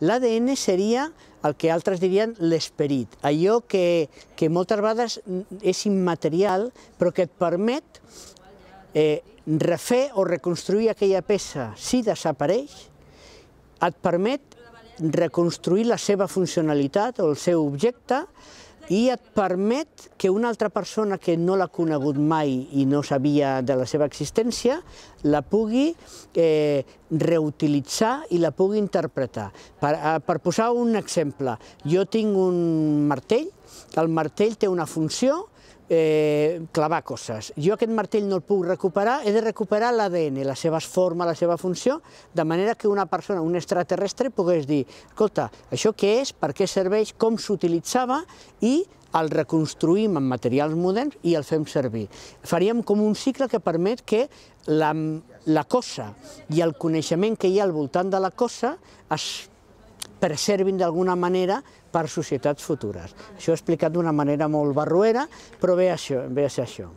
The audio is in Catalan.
L'ADN seria el que altres dirien l'esperit, allò que, que moltes vegades és immaterial, però que et permet eh, refer o reconstruir aquella peça si desapareix, et permet reconstruir la seva funcionalitat o el seu objecte, i et permet que una altra persona que no l'ha conegut mai i no sabia de la seva existència la pugui eh, reutilitzar i la pugui interpretar. Per, eh, per posar un exemple, jo tinc un martell, el martell té una funció eh, clavar coses. Jo aquest martell no el puc recuperar, he de recuperar l'ADN, la seva forma, la seva funció, de manera que una persona, un extraterrestre, pogués dir, escolta, això què és, per què serveix, com s'utilitzava i el reconstruïm amb materials moderns i el fem servir. Faríem com un cicle que permet que la, la cosa i el coneixement que hi ha al voltant de la cosa es preservin d'alguna manera per societats futures. Això ho he explicat d'una manera molt barruera, però ve, això, ve a ser això.